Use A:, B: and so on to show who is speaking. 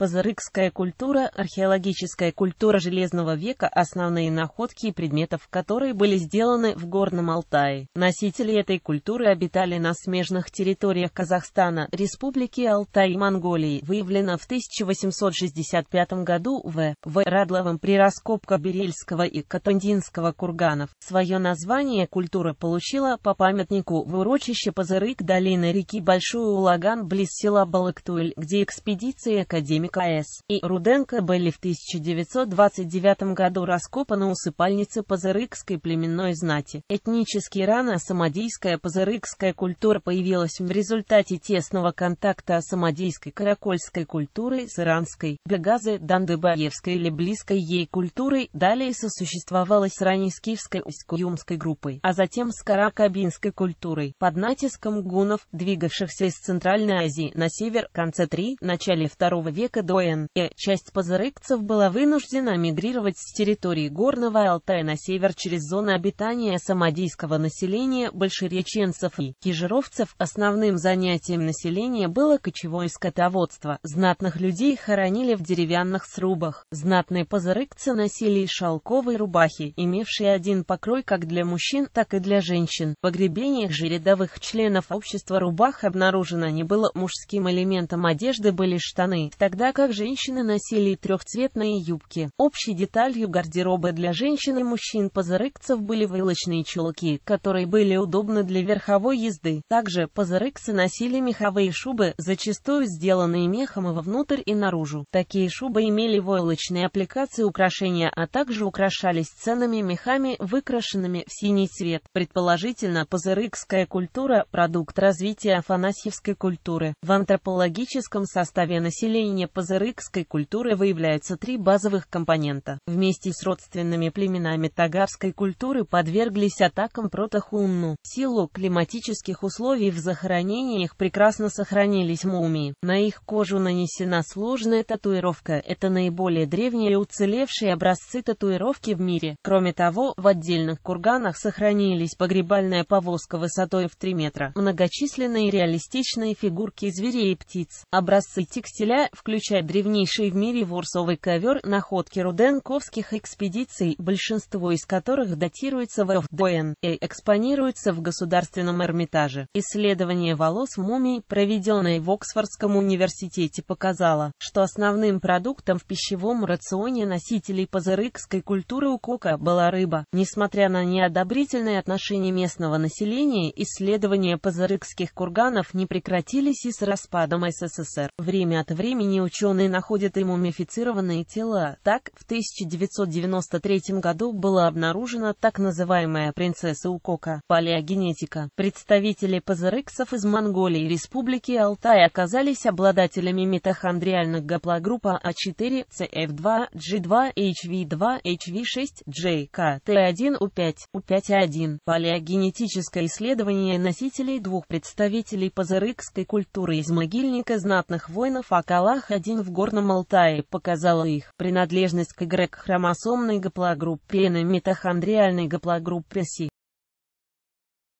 A: Пазарыкская культура, археологическая культура Железного века, основные находки и предметов, которые были сделаны в Горном Алтае. Носители этой культуры обитали на смежных территориях Казахстана, Республики Алтай и Монголии. Выявлено в 1865 году в В. Радловом при раскопках Берельского и Катандинского курганов. Свое название культура получила по памятнику в урочище Пазарык долины реки Большой Улаган близ села Балыктуэль, где экспедиции академика Руденко и Руденко были в 1929 году раскопаны усыпальницы пазырыкской племенной знати. Этнически рано самодийская пазырыкская культура появилась в результате тесного контакта самодийской каракольской культуры с иранской, гагазы, дандыбаевской или близкой ей культурой, далее сосуществовала с ранней скифской усть группой, а затем с каракабинской культурой, под натиском гунов, двигавшихся из Центральной Азии на север, в конце 3, начале 2 века Доен. и часть пазарыкцев была вынуждена мигрировать с территории Горного Алтая на север через зоны обитания самодийского населения, большереченцев и кижировцев. Основным занятием населения было кочевое скотоводство. Знатных людей хоронили в деревянных срубах. Знатные пазарыкцы носили и шелковые рубахи, имевшие один покрой как для мужчин, так и для женщин. В погребениях же рядовых членов общества рубах обнаружено не было мужским элементом одежды были штаны. Тогда тогда как женщины носили трехцветные юбки. Общей деталью гардероба для женщин и мужчин-позарыкцев были вылочные чулки, которые были удобны для верховой езды. Также позарыкцы носили меховые шубы, зачастую сделанные мехом и вовнутрь и наружу. Такие шубы имели войлочные аппликации украшения, а также украшались ценными мехами, выкрашенными в синий цвет. Предположительно, позарыкская культура – продукт развития афанасьевской культуры. В антропологическом составе населения пазырыкской культуры выявляются три базовых компонента. Вместе с родственными племенами тагарской культуры подверглись атакам протохунну. В силу климатических условий в захоронениях прекрасно сохранились мумии. На их кожу нанесена сложная татуировка. Это наиболее древние и уцелевшие образцы татуировки в мире. Кроме того, в отдельных курганах сохранились погребальная повозка высотой в 3 метра, многочисленные реалистичные фигурки зверей и птиц, образцы текстиля, включая включая древнейший в мире ворсовый ковер, находки руденковских экспедиций, большинство из которых датируется в Ровдоен и экспонируется в Государственном Эрмитаже. Исследование волос мумий, проведенное в Оксфордском университете, показало, что основным продуктом в пищевом рационе носителей пазырыкской культуры у Кока была рыба. Несмотря на неодобрительные отношения местного населения, исследования пазырыкских курганов не прекратились и с распадом СССР. Время от времени ученые находят и тела. Так, в 1993 году была обнаружена так называемая принцесса Укока, палеогенетика. Представители пазырыксов из Монголии и Республики Алтай оказались обладателями митохондриальных гаплогрупп А4, CF2, G2, HV2, HV6, JK, T1, U5, U5A1. Палеогенетическое исследование носителей двух представителей пазырыкской культуры из могильника знатных воинов Акалаха М1 в Горном Алтае показала их принадлежность к Y-хромосомной гаплогруппе и на митохондриальной гаплогруппе Си.